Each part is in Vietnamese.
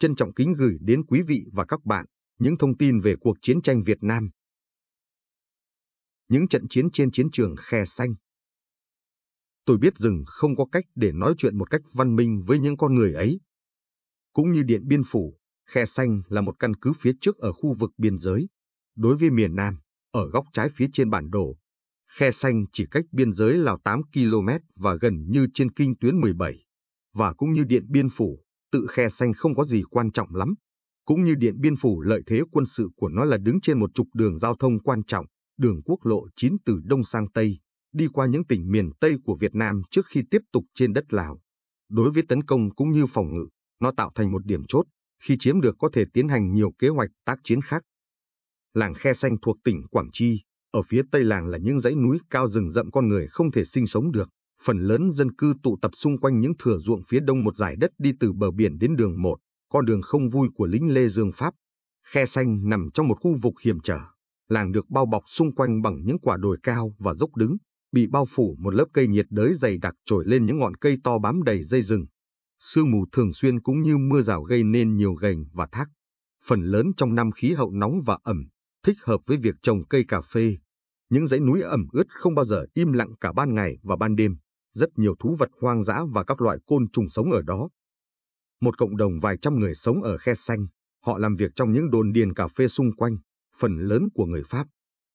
trân trọng kính gửi đến quý vị và các bạn những thông tin về cuộc chiến tranh Việt Nam. Những trận chiến trên chiến trường khe xanh. Tôi biết rằng không có cách để nói chuyện một cách văn minh với những con người ấy. Cũng như Điện Biên Phủ, khe xanh là một căn cứ phía trước ở khu vực biên giới. Đối với miền Nam, ở góc trái phía trên bản đồ, khe xanh chỉ cách biên giới là 8 km và gần như trên kinh tuyến 17. Và cũng như Điện Biên Phủ, tự khe xanh không có gì quan trọng lắm. Cũng như Điện Biên Phủ lợi thế quân sự của nó là đứng trên một trục đường giao thông quan trọng, đường quốc lộ 9 từ Đông sang Tây, đi qua những tỉnh miền Tây của Việt Nam trước khi tiếp tục trên đất Lào. Đối với tấn công cũng như phòng ngự, nó tạo thành một điểm chốt, khi chiếm được có thể tiến hành nhiều kế hoạch tác chiến khác. Làng Khe Xanh thuộc tỉnh Quảng Chi, ở phía tây làng là những dãy núi cao rừng rậm con người không thể sinh sống được phần lớn dân cư tụ tập xung quanh những thửa ruộng phía đông một dải đất đi từ bờ biển đến đường một, con đường không vui của lính Lê Dương Pháp. Khe xanh nằm trong một khu vực hiểm trở, làng được bao bọc xung quanh bằng những quả đồi cao và dốc đứng, bị bao phủ một lớp cây nhiệt đới dày đặc trồi lên những ngọn cây to bám đầy dây rừng. Sương mù thường xuyên cũng như mưa rào gây nên nhiều gành và thác. Phần lớn trong năm khí hậu nóng và ẩm, thích hợp với việc trồng cây cà phê. Những dãy núi ẩm ướt không bao giờ im lặng cả ban ngày và ban đêm rất nhiều thú vật hoang dã và các loại côn trùng sống ở đó. Một cộng đồng vài trăm người sống ở khe xanh, họ làm việc trong những đồn điền cà phê xung quanh, phần lớn của người Pháp.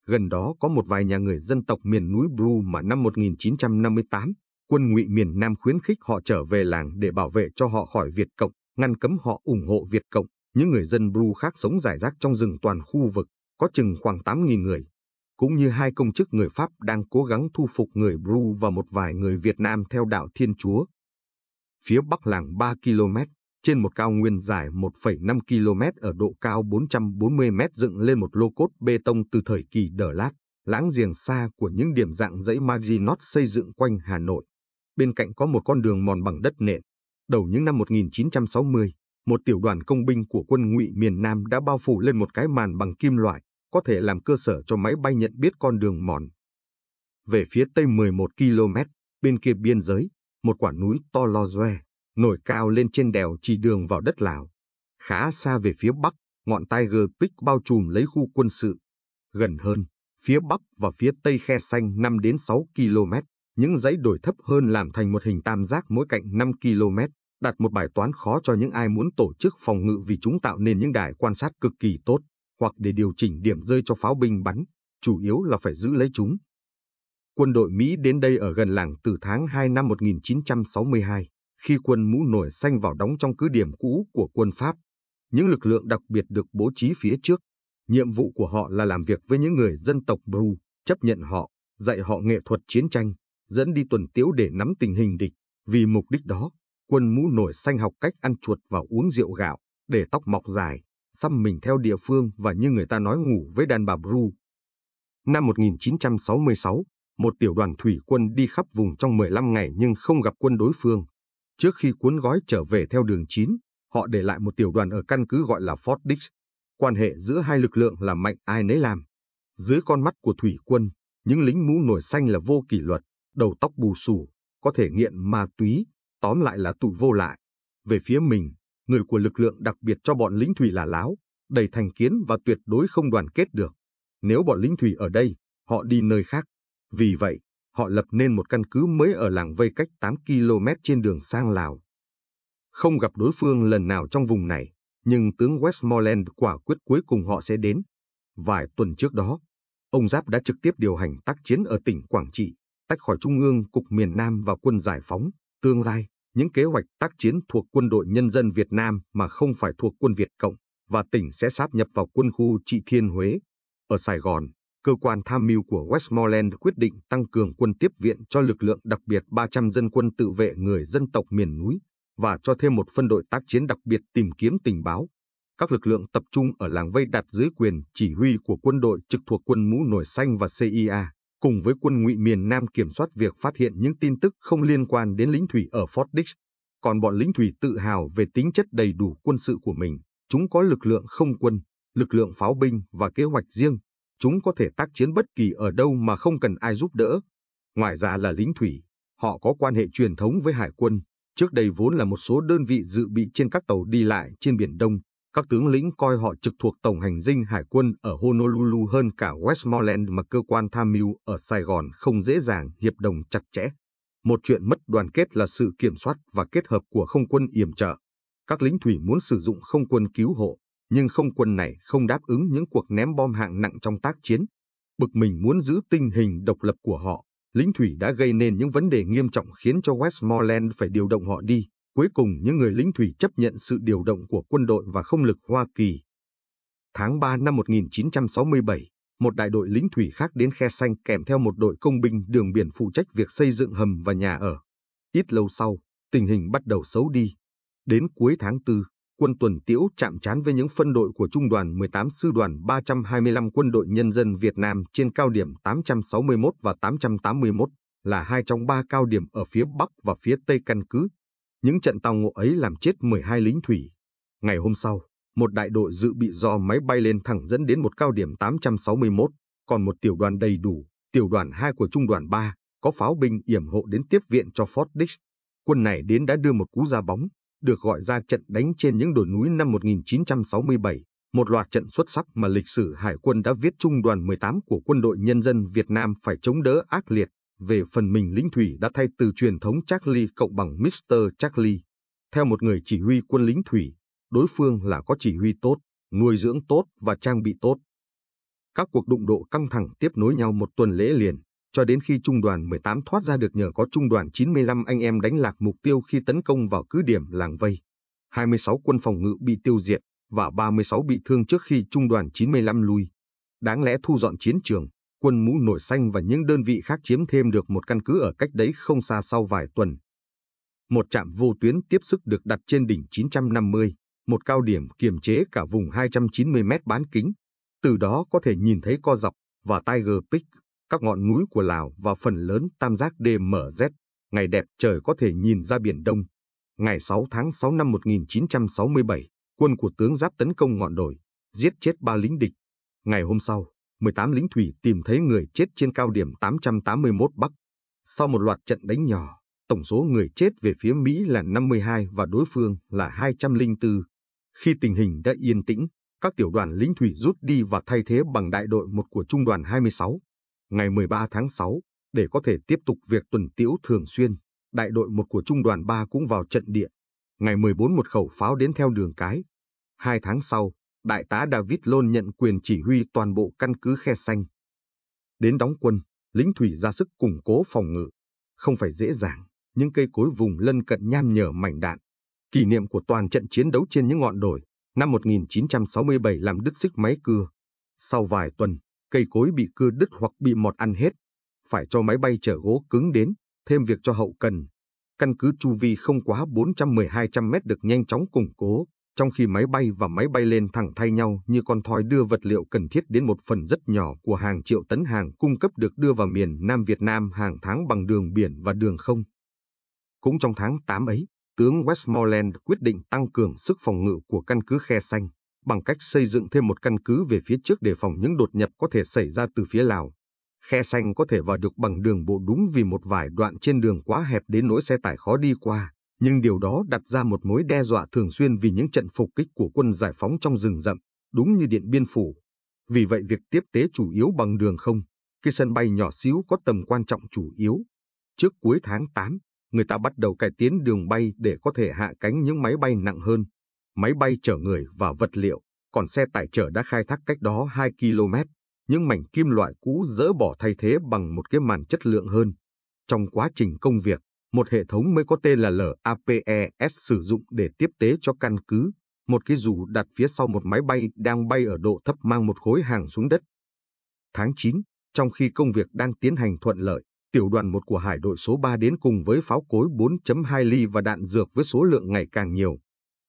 Gần đó có một vài nhà người dân tộc miền núi Bru mà năm 1958, quân ngụy miền Nam khuyến khích họ trở về làng để bảo vệ cho họ khỏi Việt Cộng, ngăn cấm họ ủng hộ Việt Cộng. Những người dân Bru khác sống rải rác trong rừng toàn khu vực, có chừng khoảng 8.000 người cũng như hai công chức người Pháp đang cố gắng thu phục người Bru và một vài người Việt Nam theo đạo Thiên Chúa. Phía bắc làng 3 km, trên một cao nguyên dài 1,5 km ở độ cao 440 m dựng lên một lô cốt bê tông từ thời kỳ Đờ Lát, lãng giềng xa của những điểm dạng dãy Maginot xây dựng quanh Hà Nội. Bên cạnh có một con đường mòn bằng đất nện. Đầu những năm 1960, một tiểu đoàn công binh của quân ngụy miền Nam đã bao phủ lên một cái màn bằng kim loại, có thể làm cơ sở cho máy bay nhận biết con đường mòn. Về phía tây 11 km, bên kia biên giới, một quả núi to lo doe, nổi cao lên trên đèo chỉ đường vào đất Lào. Khá xa về phía bắc, ngọn Tiger Peak bao trùm lấy khu quân sự. Gần hơn, phía bắc và phía tây khe xanh 5 đến 6 km, những dãy đồi thấp hơn làm thành một hình tam giác mỗi cạnh 5 km, đặt một bài toán khó cho những ai muốn tổ chức phòng ngự vì chúng tạo nên những đài quan sát cực kỳ tốt hoặc để điều chỉnh điểm rơi cho pháo binh bắn, chủ yếu là phải giữ lấy chúng. Quân đội Mỹ đến đây ở gần làng từ tháng 2 năm 1962, khi quân mũ nổi xanh vào đóng trong cứ điểm cũ của quân Pháp. Những lực lượng đặc biệt được bố trí phía trước. Nhiệm vụ của họ là làm việc với những người dân tộc Bru, chấp nhận họ, dạy họ nghệ thuật chiến tranh, dẫn đi tuần tiếu để nắm tình hình địch. Vì mục đích đó, quân mũ nổi xanh học cách ăn chuột và uống rượu gạo, để tóc mọc dài, xăm mình theo địa phương và như người ta nói ngủ với đàn bà Bru. Năm 1966, một tiểu đoàn thủy quân đi khắp vùng trong 15 ngày nhưng không gặp quân đối phương. Trước khi cuốn gói trở về theo đường 9, họ để lại một tiểu đoàn ở căn cứ gọi là Fort Dix. Quan hệ giữa hai lực lượng là mạnh ai nấy làm. Dưới con mắt của thủy quân, những lính mũ nổi xanh là vô kỷ luật, đầu tóc bù xù, có thể nghiện ma túy, tóm lại là tụi vô lại. Về phía mình, người của lực lượng đặc biệt cho bọn lính thủy là láo, đầy thành kiến và tuyệt đối không đoàn kết được. Nếu bọn lính thủy ở đây, họ đi nơi khác. Vì vậy, họ lập nên một căn cứ mới ở làng vây cách 8 km trên đường sang Lào. Không gặp đối phương lần nào trong vùng này, nhưng tướng Westmoreland quả quyết cuối cùng họ sẽ đến. Vài tuần trước đó, ông Giáp đã trực tiếp điều hành tác chiến ở tỉnh Quảng Trị, tách khỏi Trung ương Cục miền Nam và quân Giải phóng, tương lai những kế hoạch tác chiến thuộc quân đội nhân dân Việt Nam mà không phải thuộc quân Việt Cộng và tỉnh sẽ sáp nhập vào quân khu Trị Thiên Huế. Ở Sài Gòn, cơ quan tham mưu của Westmoreland quyết định tăng cường quân tiếp viện cho lực lượng đặc biệt 300 dân quân tự vệ người dân tộc miền núi và cho thêm một phân đội tác chiến đặc biệt tìm kiếm tình báo. Các lực lượng tập trung ở làng vây đặt dưới quyền chỉ huy của quân đội trực thuộc quân mũ nổi xanh và CIA cùng với quân ngụy miền Nam kiểm soát việc phát hiện những tin tức không liên quan đến lính thủy ở Fort Dix, còn bọn lính thủy tự hào về tính chất đầy đủ quân sự của mình. Chúng có lực lượng không quân, lực lượng pháo binh và kế hoạch riêng. Chúng có thể tác chiến bất kỳ ở đâu mà không cần ai giúp đỡ. Ngoài ra là lính thủy, họ có quan hệ truyền thống với hải quân. Trước đây vốn là một số đơn vị dự bị trên các tàu đi lại trên Biển Đông, các tướng lĩnh coi họ trực thuộc Tổng hành dinh Hải quân ở Honolulu hơn cả Westmoreland mà cơ quan tham mưu ở Sài Gòn không dễ dàng hiệp đồng chặt chẽ. Một chuyện mất đoàn kết là sự kiểm soát và kết hợp của không quân yểm trợ. Các lính thủy muốn sử dụng không quân cứu hộ, nhưng không quân này không đáp ứng những cuộc ném bom hạng nặng trong tác chiến. Bực mình muốn giữ tình hình độc lập của họ, lính thủy đã gây nên những vấn đề nghiêm trọng khiến cho Westmoreland phải điều động họ đi. Cuối cùng những người lính thủy chấp nhận sự điều động của quân đội và không lực Hoa Kỳ. Tháng 3 năm 1967, một đại đội lính thủy khác đến Khe Xanh kèm theo một đội công binh đường biển phụ trách việc xây dựng hầm và nhà ở. Ít lâu sau, tình hình bắt đầu xấu đi. Đến cuối tháng 4, quân tuần tiễu chạm trán với những phân đội của Trung đoàn 18 Sư đoàn 325 Quân đội Nhân dân Việt Nam trên cao điểm 861 và 881 là hai trong ba cao điểm ở phía Bắc và phía Tây căn cứ những trận tàu ngộ ấy làm chết 12 lính thủy. Ngày hôm sau, một đại đội dự bị do máy bay lên thẳng dẫn đến một cao điểm 861, còn một tiểu đoàn đầy đủ, tiểu đoàn 2 của trung đoàn 3, có pháo binh yểm hộ đến tiếp viện cho Fort Dix. Quân này đến đã đưa một cú ra bóng, được gọi ra trận đánh trên những đồi núi năm 1967, một loạt trận xuất sắc mà lịch sử hải quân đã viết trung đoàn 18 của quân đội nhân dân Việt Nam phải chống đỡ ác liệt về phần mình lính thủy đã thay từ truyền thống Charlie cộng bằng Mr. Charlie. Theo một người chỉ huy quân lính thủy, đối phương là có chỉ huy tốt, nuôi dưỡng tốt và trang bị tốt. Các cuộc đụng độ căng thẳng tiếp nối nhau một tuần lễ liền, cho đến khi trung đoàn 18 thoát ra được nhờ có trung đoàn 95 anh em đánh lạc mục tiêu khi tấn công vào cứ điểm làng vây. 26 quân phòng ngự bị tiêu diệt và 36 bị thương trước khi trung đoàn 95 lui. Đáng lẽ thu dọn chiến trường, quân mũ nổi xanh và những đơn vị khác chiếm thêm được một căn cứ ở cách đấy không xa sau vài tuần. Một trạm vô tuyến tiếp sức được đặt trên đỉnh 950, một cao điểm kiềm chế cả vùng 290 mét bán kính. Từ đó có thể nhìn thấy Co Dọc và Tiger Peak, các ngọn núi của Lào và phần lớn tam giác DMZ. Ngày đẹp trời có thể nhìn ra biển Đông. Ngày 6 tháng 6 năm 1967, quân của tướng Giáp tấn công ngọn đồi, giết chết ba lính địch. Ngày hôm sau, 18 lính thủy tìm thấy người chết trên cao điểm 881 Bắc. Sau một loạt trận đánh nhỏ, tổng số người chết về phía Mỹ là 52 và đối phương là 204. Khi tình hình đã yên tĩnh, các tiểu đoàn lính thủy rút đi và thay thế bằng đại đội một của trung đoàn 26. Ngày 13 tháng 6, để có thể tiếp tục việc tuần tiễu thường xuyên, đại đội một của trung đoàn 3 cũng vào trận địa. Ngày 14 một khẩu pháo đến theo đường cái. Hai tháng sau, đại tá David Lôn nhận quyền chỉ huy toàn bộ căn cứ khe xanh. Đến đóng quân, lính thủy ra sức củng cố phòng ngự. Không phải dễ dàng, những cây cối vùng lân cận nham nhở mảnh đạn. Kỷ niệm của toàn trận chiến đấu trên những ngọn đồi, năm 1967 làm đứt xích máy cưa. Sau vài tuần, cây cối bị cưa đứt hoặc bị mọt ăn hết. Phải cho máy bay chở gỗ cứng đến, thêm việc cho hậu cần. Căn cứ chu vi không quá 412 200 mét được nhanh chóng củng cố trong khi máy bay và máy bay lên thẳng thay nhau như con thoi đưa vật liệu cần thiết đến một phần rất nhỏ của hàng triệu tấn hàng cung cấp được đưa vào miền Nam Việt Nam hàng tháng bằng đường biển và đường không. Cũng trong tháng 8 ấy, tướng Westmoreland quyết định tăng cường sức phòng ngự của căn cứ Khe Xanh bằng cách xây dựng thêm một căn cứ về phía trước để phòng những đột nhập có thể xảy ra từ phía Lào. Khe Xanh có thể vào được bằng đường bộ đúng vì một vài đoạn trên đường quá hẹp đến nỗi xe tải khó đi qua nhưng điều đó đặt ra một mối đe dọa thường xuyên vì những trận phục kích của quân giải phóng trong rừng rậm, đúng như Điện Biên Phủ. Vì vậy việc tiếp tế chủ yếu bằng đường không, cái sân bay nhỏ xíu có tầm quan trọng chủ yếu. Trước cuối tháng 8, người ta bắt đầu cải tiến đường bay để có thể hạ cánh những máy bay nặng hơn. Máy bay chở người và vật liệu, còn xe tải chở đã khai thác cách đó 2 km. Những mảnh kim loại cũ dỡ bỏ thay thế bằng một cái màn chất lượng hơn. Trong quá trình công việc, một hệ thống mới có tên là LAPES sử dụng để tiếp tế cho căn cứ, một cái dù đặt phía sau một máy bay đang bay ở độ thấp mang một khối hàng xuống đất. Tháng 9, trong khi công việc đang tiến hành thuận lợi, tiểu đoàn 1 của hải đội số 3 đến cùng với pháo cối 4.2 ly và đạn dược với số lượng ngày càng nhiều.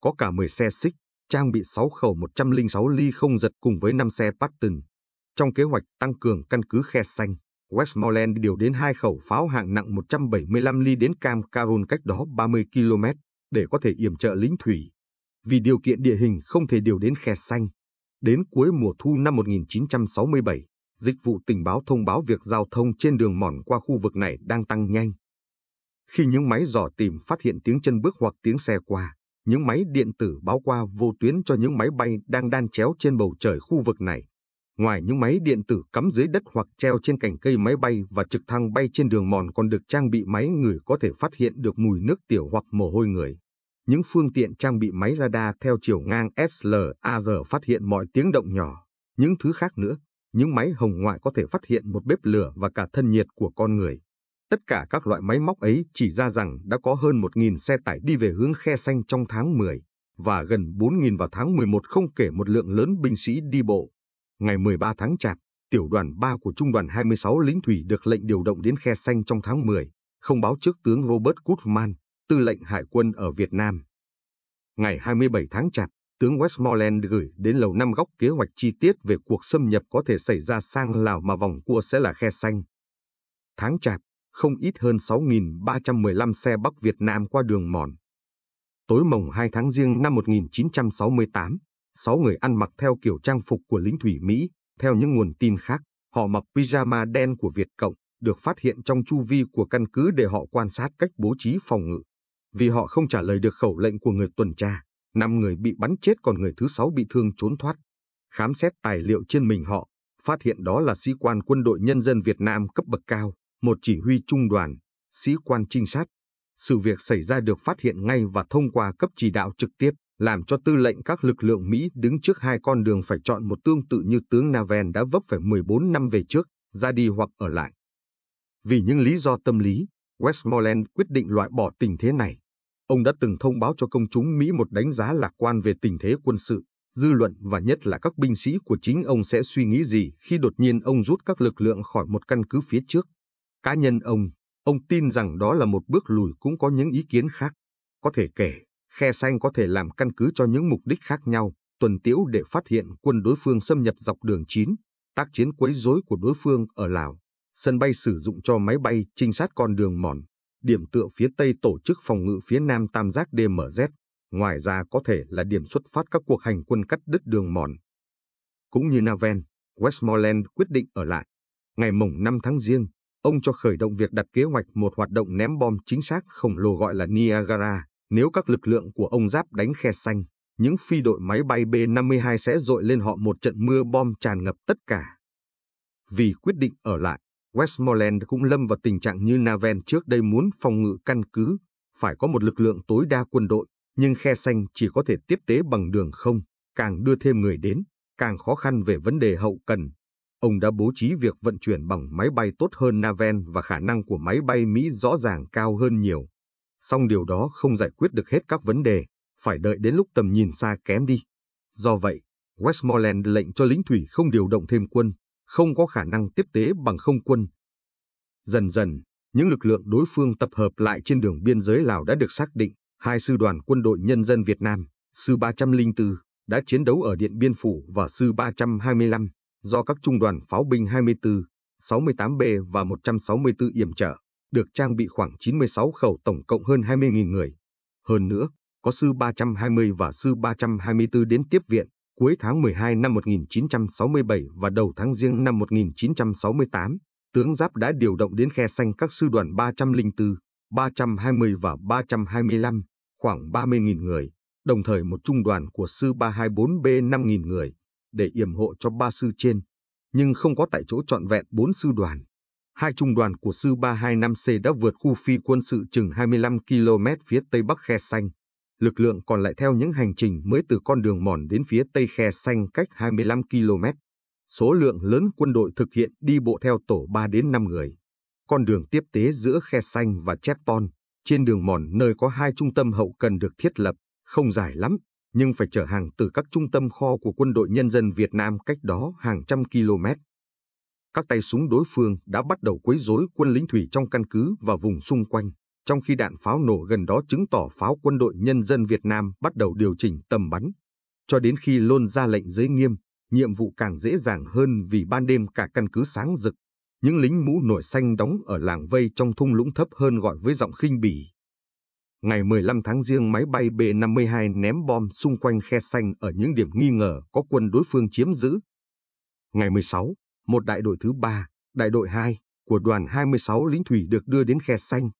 Có cả 10 xe xích, trang bị 6 khẩu 106 ly không giật cùng với 5 xe Patton. Trong kế hoạch tăng cường căn cứ khe xanh, Westmoreland điều đến hai khẩu pháo hạng nặng 175 ly đến Cam Caron cách đó 30 km để có thể yểm trợ lính thủy. Vì điều kiện địa hình không thể điều đến khe xanh. Đến cuối mùa thu năm 1967, dịch vụ tình báo thông báo việc giao thông trên đường mòn qua khu vực này đang tăng nhanh. Khi những máy dò tìm phát hiện tiếng chân bước hoặc tiếng xe qua, những máy điện tử báo qua vô tuyến cho những máy bay đang đan chéo trên bầu trời khu vực này Ngoài những máy điện tử cắm dưới đất hoặc treo trên cành cây máy bay và trực thăng bay trên đường mòn còn được trang bị máy người có thể phát hiện được mùi nước tiểu hoặc mồ hôi người. Những phương tiện trang bị máy radar theo chiều ngang SLAR phát hiện mọi tiếng động nhỏ. Những thứ khác nữa, những máy hồng ngoại có thể phát hiện một bếp lửa và cả thân nhiệt của con người. Tất cả các loại máy móc ấy chỉ ra rằng đã có hơn 1.000 xe tải đi về hướng khe xanh trong tháng 10 và gần 4.000 vào tháng 11 không kể một lượng lớn binh sĩ đi bộ. Ngày 13 tháng Chạp, tiểu đoàn 3 của trung đoàn 26 lính thủy được lệnh điều động đến khe xanh trong tháng 10, không báo trước tướng Robert Goodman, tư lệnh hải quân ở Việt Nam. Ngày 27 tháng Chạp, tướng Westmoreland gửi đến lầu năm góc kế hoạch chi tiết về cuộc xâm nhập có thể xảy ra sang Lào mà vòng cua sẽ là khe xanh. Tháng Chạp, không ít hơn 6.315 xe Bắc Việt Nam qua đường mòn. Tối mồng 2 tháng riêng năm 1968, sáu người ăn mặc theo kiểu trang phục của lính thủy Mỹ. Theo những nguồn tin khác, họ mặc pyjama đen của Việt Cộng, được phát hiện trong chu vi của căn cứ để họ quan sát cách bố trí phòng ngự. Vì họ không trả lời được khẩu lệnh của người tuần tra, năm người bị bắn chết còn người thứ sáu bị thương trốn thoát. Khám xét tài liệu trên mình họ, phát hiện đó là sĩ quan quân đội nhân dân Việt Nam cấp bậc cao, một chỉ huy trung đoàn, sĩ quan trinh sát. Sự việc xảy ra được phát hiện ngay và thông qua cấp chỉ đạo trực tiếp làm cho tư lệnh các lực lượng Mỹ đứng trước hai con đường phải chọn một tương tự như tướng Naven đã vấp phải 14 năm về trước, ra đi hoặc ở lại. Vì những lý do tâm lý, Westmoreland quyết định loại bỏ tình thế này. Ông đã từng thông báo cho công chúng Mỹ một đánh giá lạc quan về tình thế quân sự, dư luận và nhất là các binh sĩ của chính ông sẽ suy nghĩ gì khi đột nhiên ông rút các lực lượng khỏi một căn cứ phía trước. Cá nhân ông, ông tin rằng đó là một bước lùi cũng có những ý kiến khác. Có thể kể Khe xanh có thể làm căn cứ cho những mục đích khác nhau, tuần tiễu để phát hiện quân đối phương xâm nhập dọc đường 9, tác chiến quấy rối của đối phương ở Lào, sân bay sử dụng cho máy bay trinh sát con đường mòn, điểm tựa phía Tây tổ chức phòng ngự phía Nam tam giác DMZ, ngoài ra có thể là điểm xuất phát các cuộc hành quân cắt đứt đường mòn. Cũng như Naven, Westmoreland quyết định ở lại. Ngày mùng 5 tháng riêng, ông cho khởi động việc đặt kế hoạch một hoạt động ném bom chính xác khổng lồ gọi là Niagara, nếu các lực lượng của ông Giáp đánh khe xanh, những phi đội máy bay B-52 sẽ dội lên họ một trận mưa bom tràn ngập tất cả. Vì quyết định ở lại, Westmoreland cũng lâm vào tình trạng như Naven trước đây muốn phòng ngự căn cứ, phải có một lực lượng tối đa quân đội, nhưng khe xanh chỉ có thể tiếp tế bằng đường không, càng đưa thêm người đến, càng khó khăn về vấn đề hậu cần. Ông đã bố trí việc vận chuyển bằng máy bay tốt hơn Naven và khả năng của máy bay Mỹ rõ ràng cao hơn nhiều. Song điều đó không giải quyết được hết các vấn đề, phải đợi đến lúc tầm nhìn xa kém đi. Do vậy, Westmoreland lệnh cho lính thủy không điều động thêm quân, không có khả năng tiếp tế bằng không quân. Dần dần, những lực lượng đối phương tập hợp lại trên đường biên giới Lào đã được xác định. Hai sư đoàn quân đội nhân dân Việt Nam, sư 304, đã chiến đấu ở Điện Biên Phủ và sư 325 do các trung đoàn pháo binh 24, 68B và 164 yểm trợ được trang bị khoảng 96 khẩu tổng cộng hơn 20.000 người. Hơn nữa, có sư 320 và sư 324 đến tiếp viện cuối tháng 12 năm 1967 và đầu tháng riêng năm 1968. Tướng Giáp đã điều động đến khe xanh các sư đoàn 304, 320 và 325, khoảng 30.000 người, đồng thời một trung đoàn của sư 324B 5.000 người, để yểm hộ cho ba sư trên, nhưng không có tại chỗ trọn vẹn bốn sư đoàn hai trung đoàn của sư 325C đã vượt khu phi quân sự chừng 25 km phía tây bắc Khe Xanh. Lực lượng còn lại theo những hành trình mới từ con đường mòn đến phía tây Khe Xanh cách 25 km. Số lượng lớn quân đội thực hiện đi bộ theo tổ 3 đến 5 người. Con đường tiếp tế giữa Khe Xanh và Chepon, trên đường mòn nơi có hai trung tâm hậu cần được thiết lập, không dài lắm, nhưng phải chở hàng từ các trung tâm kho của quân đội nhân dân Việt Nam cách đó hàng trăm km các tay súng đối phương đã bắt đầu quấy rối quân lính thủy trong căn cứ và vùng xung quanh, trong khi đạn pháo nổ gần đó chứng tỏ pháo quân đội nhân dân Việt Nam bắt đầu điều chỉnh tầm bắn. Cho đến khi lôn ra lệnh giới nghiêm, nhiệm vụ càng dễ dàng hơn vì ban đêm cả căn cứ sáng rực. Những lính mũ nổi xanh đóng ở làng vây trong thung lũng thấp hơn gọi với giọng khinh bỉ. Ngày 15 tháng riêng máy bay B-52 ném bom xung quanh khe xanh ở những điểm nghi ngờ có quân đối phương chiếm giữ. Ngày 16, một đại đội thứ ba, đại đội 2 của đoàn 26 lính thủy được đưa đến khe xanh.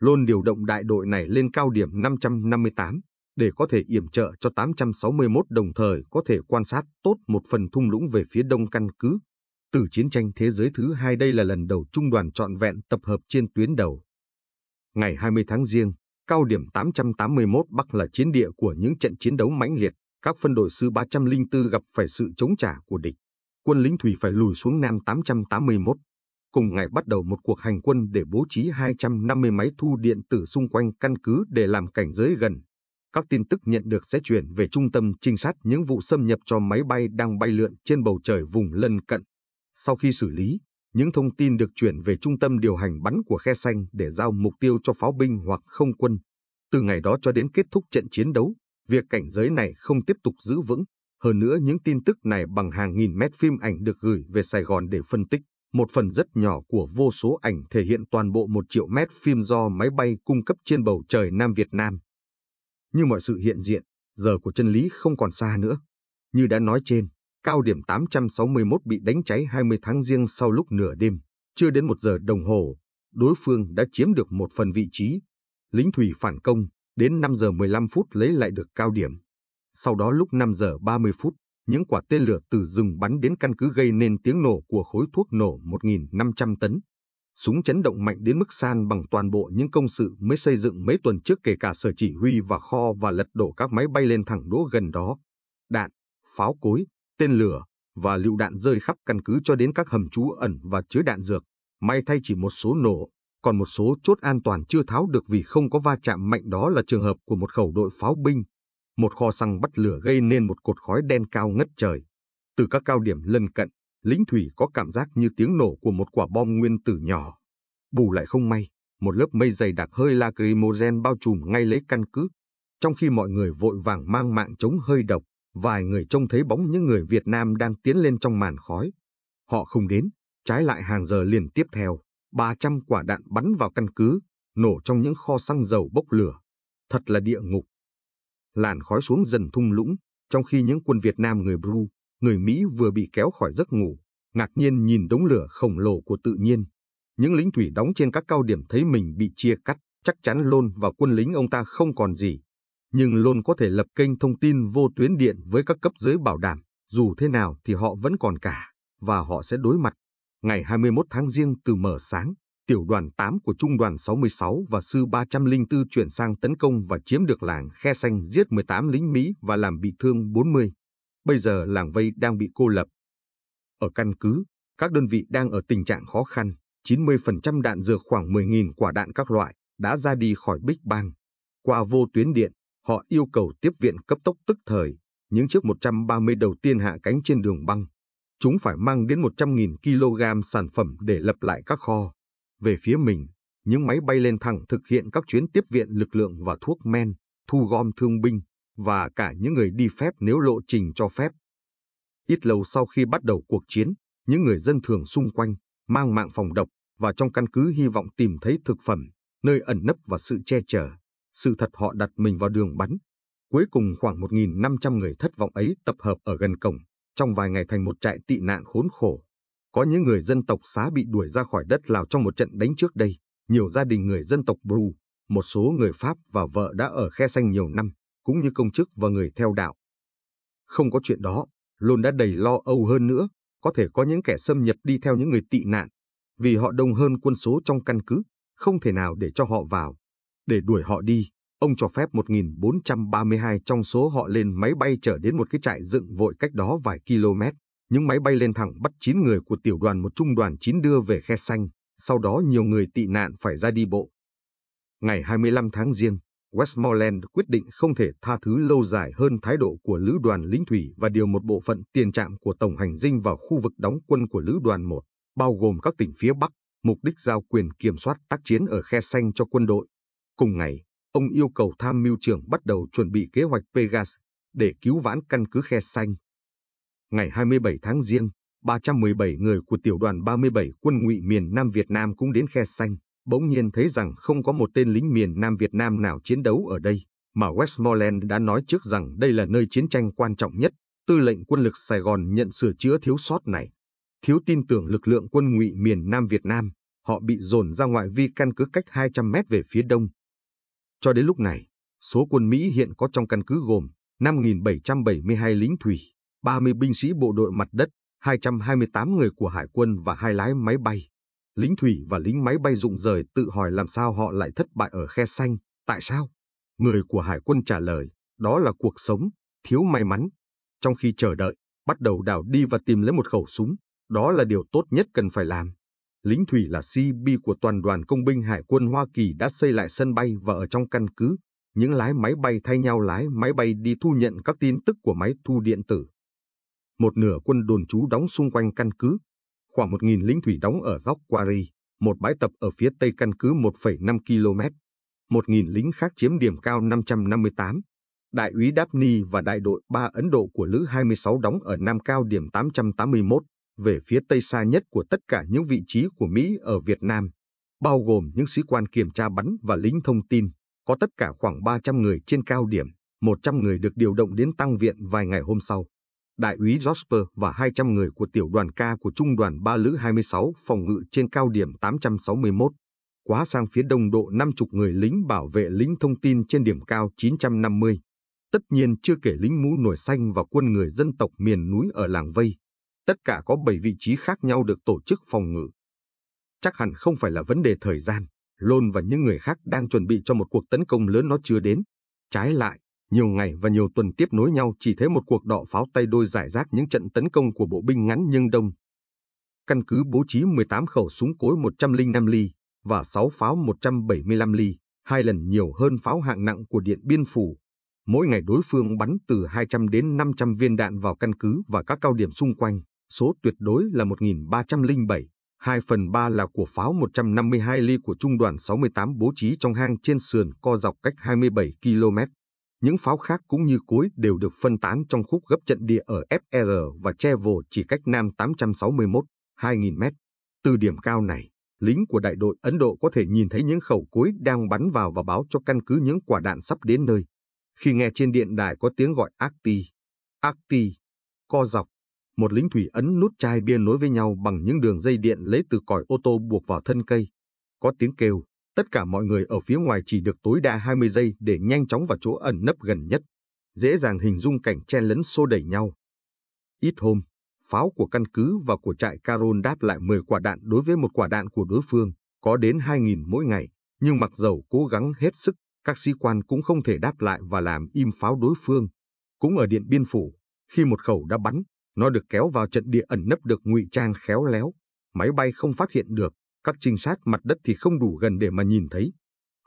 luôn điều động đại đội này lên cao điểm 558 để có thể yểm trợ cho 861 đồng thời có thể quan sát tốt một phần thung lũng về phía đông căn cứ. Từ chiến tranh thế giới thứ hai đây là lần đầu trung đoàn trọn vẹn tập hợp trên tuyến đầu. Ngày 20 tháng Giêng, cao điểm 881 Bắc là chiến địa của những trận chiến đấu mãnh liệt, các phân đội sư 304 gặp phải sự chống trả của địch quân lính thủy phải lùi xuống Nam 881. Cùng ngày bắt đầu một cuộc hành quân để bố trí 250 máy thu điện tử xung quanh căn cứ để làm cảnh giới gần. Các tin tức nhận được sẽ chuyển về trung tâm trinh sát những vụ xâm nhập cho máy bay đang bay lượn trên bầu trời vùng lân cận. Sau khi xử lý, những thông tin được chuyển về trung tâm điều hành bắn của khe xanh để giao mục tiêu cho pháo binh hoặc không quân. Từ ngày đó cho đến kết thúc trận chiến đấu, việc cảnh giới này không tiếp tục giữ vững hơn nữa những tin tức này bằng hàng nghìn mét phim ảnh được gửi về Sài Gòn để phân tích. Một phần rất nhỏ của vô số ảnh thể hiện toàn bộ một triệu mét phim do máy bay cung cấp trên bầu trời Nam Việt Nam. Như mọi sự hiện diện, giờ của chân lý không còn xa nữa. Như đã nói trên, cao điểm 861 bị đánh cháy 20 tháng riêng sau lúc nửa đêm, chưa đến một giờ đồng hồ, đối phương đã chiếm được một phần vị trí. Lính thủy phản công, đến 5 giờ 15 phút lấy lại được cao điểm. Sau đó lúc 5 giờ 30 phút, những quả tên lửa từ rừng bắn đến căn cứ gây nên tiếng nổ của khối thuốc nổ 1.500 tấn. Súng chấn động mạnh đến mức san bằng toàn bộ những công sự mới xây dựng mấy tuần trước kể cả sở chỉ huy và kho và lật đổ các máy bay lên thẳng đỗ gần đó. Đạn, pháo cối, tên lửa và lựu đạn rơi khắp căn cứ cho đến các hầm trú ẩn và chứa đạn dược. May thay chỉ một số nổ, còn một số chốt an toàn chưa tháo được vì không có va chạm mạnh đó là trường hợp của một khẩu đội pháo binh một kho xăng bắt lửa gây nên một cột khói đen cao ngất trời. Từ các cao điểm lân cận, lính thủy có cảm giác như tiếng nổ của một quả bom nguyên tử nhỏ. Bù lại không may, một lớp mây dày đặc hơi lacrimogen bao trùm ngay lấy căn cứ. Trong khi mọi người vội vàng mang mạng chống hơi độc, vài người trông thấy bóng những người Việt Nam đang tiến lên trong màn khói. Họ không đến, trái lại hàng giờ liền tiếp theo, 300 quả đạn bắn vào căn cứ, nổ trong những kho xăng dầu bốc lửa. Thật là địa ngục làn khói xuống dần thung lũng, trong khi những quân Việt Nam người Bru, người Mỹ vừa bị kéo khỏi giấc ngủ, ngạc nhiên nhìn đống lửa khổng lồ của tự nhiên. Những lính thủy đóng trên các cao điểm thấy mình bị chia cắt, chắc chắn Lôn và quân lính ông ta không còn gì. Nhưng Lôn có thể lập kênh thông tin vô tuyến điện với các cấp dưới bảo đảm, dù thế nào thì họ vẫn còn cả, và họ sẽ đối mặt. Ngày 21 tháng riêng từ mở sáng, tiểu đoàn 8 của trung đoàn 66 và sư 304 chuyển sang tấn công và chiếm được làng Khe Xanh giết 18 lính Mỹ và làm bị thương 40. Bây giờ làng Vây đang bị cô lập. Ở căn cứ, các đơn vị đang ở tình trạng khó khăn, 90% đạn dược khoảng 10.000 quả đạn các loại đã ra đi khỏi Big Bang. Qua vô tuyến điện, họ yêu cầu tiếp viện cấp tốc tức thời, những chiếc 130 đầu tiên hạ cánh trên đường băng. Chúng phải mang đến 100.000 kg sản phẩm để lập lại các kho. Về phía mình, những máy bay lên thẳng thực hiện các chuyến tiếp viện lực lượng và thuốc men, thu gom thương binh và cả những người đi phép nếu lộ trình cho phép. Ít lâu sau khi bắt đầu cuộc chiến, những người dân thường xung quanh mang mạng phòng độc và trong căn cứ hy vọng tìm thấy thực phẩm, nơi ẩn nấp và sự che chở. Sự thật họ đặt mình vào đường bắn. Cuối cùng khoảng 1.500 người thất vọng ấy tập hợp ở gần cổng, trong vài ngày thành một trại tị nạn khốn khổ. Có những người dân tộc xá bị đuổi ra khỏi đất Lào trong một trận đánh trước đây. Nhiều gia đình người dân tộc Bru, một số người Pháp và vợ đã ở khe xanh nhiều năm, cũng như công chức và người theo đạo. Không có chuyện đó, Lôn đã đầy lo âu hơn nữa, có thể có những kẻ xâm nhập đi theo những người tị nạn, vì họ đông hơn quân số trong căn cứ, không thể nào để cho họ vào. Để đuổi họ đi, ông cho phép 1.432 trong số họ lên máy bay trở đến một cái trại dựng vội cách đó vài km những máy bay lên thẳng bắt 9 người của tiểu đoàn một trung đoàn 9 đưa về khe xanh, sau đó nhiều người tị nạn phải ra đi bộ. Ngày 25 tháng riêng Westmoreland quyết định không thể tha thứ lâu dài hơn thái độ của lữ đoàn lính thủy và điều một bộ phận tiền trạm của tổng hành dinh vào khu vực đóng quân của lữ đoàn 1, bao gồm các tỉnh phía Bắc, mục đích giao quyền kiểm soát tác chiến ở khe xanh cho quân đội. Cùng ngày, ông yêu cầu tham mưu trưởng bắt đầu chuẩn bị kế hoạch Pegas để cứu vãn căn cứ khe xanh ngày 27 tháng Giêng, 317 người của tiểu đoàn 37 quân ngụy miền Nam Việt Nam cũng đến khe xanh, bỗng nhiên thấy rằng không có một tên lính miền Nam Việt Nam nào chiến đấu ở đây, mà Westmoreland đã nói trước rằng đây là nơi chiến tranh quan trọng nhất, tư lệnh quân lực Sài Gòn nhận sửa chữa thiếu sót này. Thiếu tin tưởng lực lượng quân ngụy miền Nam Việt Nam, họ bị dồn ra ngoại vi căn cứ cách 200 mét về phía đông. Cho đến lúc này, số quân Mỹ hiện có trong căn cứ gồm 5.772 lính thủy, 30 binh sĩ bộ đội mặt đất, 228 người của hải quân và hai lái máy bay. Lính thủy và lính máy bay rụng rời tự hỏi làm sao họ lại thất bại ở khe xanh, tại sao? Người của hải quân trả lời, đó là cuộc sống, thiếu may mắn. Trong khi chờ đợi, bắt đầu đảo đi và tìm lấy một khẩu súng, đó là điều tốt nhất cần phải làm. Lính thủy là CB của toàn đoàn công binh hải quân Hoa Kỳ đã xây lại sân bay và ở trong căn cứ, những lái máy bay thay nhau lái máy bay đi thu nhận các tin tức của máy thu điện tử một nửa quân đồn trú đóng xung quanh căn cứ, khoảng 1.000 lính thủy đóng ở góc Quarry, một bãi tập ở phía tây căn cứ 1,5 km, 1.000 lính khác chiếm điểm cao 558. Đại úy Dabney và đại đội 3 Ấn Độ của Lữ 26 đóng ở Nam Cao điểm 881, về phía tây xa nhất của tất cả những vị trí của Mỹ ở Việt Nam, bao gồm những sĩ quan kiểm tra bắn và lính thông tin, có tất cả khoảng 300 người trên cao điểm, 100 người được điều động đến tăng viện vài ngày hôm sau đại úy Josper và 200 người của tiểu đoàn ca của trung đoàn 3 lữ 26 phòng ngự trên cao điểm 861, quá sang phía đông độ 50 người lính bảo vệ lính thông tin trên điểm cao 950. Tất nhiên chưa kể lính mũ nổi xanh và quân người dân tộc miền núi ở làng Vây. Tất cả có 7 vị trí khác nhau được tổ chức phòng ngự. Chắc hẳn không phải là vấn đề thời gian, Lôn và những người khác đang chuẩn bị cho một cuộc tấn công lớn nó chưa đến. Trái lại, nhiều ngày và nhiều tuần tiếp nối nhau chỉ thấy một cuộc đọ pháo tay đôi giải rác những trận tấn công của bộ binh ngắn nhưng đông. Căn cứ bố trí 18 khẩu súng cối 105 ly và 6 pháo 175 ly, hai lần nhiều hơn pháo hạng nặng của Điện Biên Phủ. Mỗi ngày đối phương bắn từ 200 đến 500 viên đạn vào căn cứ và các cao điểm xung quanh, số tuyệt đối là 1307. 2 phần 3 là của pháo 152 ly của trung đoàn 68 bố trí trong hang trên sườn co dọc cách 27 km. Những pháo khác cũng như cuối đều được phân tán trong khúc gấp trận địa ở FR và Chevo chỉ cách Nam 861, 2.000 mét. Từ điểm cao này, lính của đại đội Ấn Độ có thể nhìn thấy những khẩu cuối đang bắn vào và báo cho căn cứ những quả đạn sắp đến nơi. Khi nghe trên điện đài có tiếng gọi Akti, Akti, co dọc, một lính thủy ấn nút chai bia nối với nhau bằng những đường dây điện lấy từ còi ô tô buộc vào thân cây. Có tiếng kêu, Tất cả mọi người ở phía ngoài chỉ được tối đa 20 giây để nhanh chóng vào chỗ ẩn nấp gần nhất, dễ dàng hình dung cảnh chen lấn xô đẩy nhau. Ít hôm, pháo của căn cứ và của trại Caron đáp lại 10 quả đạn đối với một quả đạn của đối phương, có đến 2.000 mỗi ngày, nhưng mặc dầu cố gắng hết sức, các sĩ quan cũng không thể đáp lại và làm im pháo đối phương. Cũng ở Điện Biên Phủ, khi một khẩu đã bắn, nó được kéo vào trận địa ẩn nấp được ngụy trang khéo léo, máy bay không phát hiện được, các trinh sát mặt đất thì không đủ gần để mà nhìn thấy.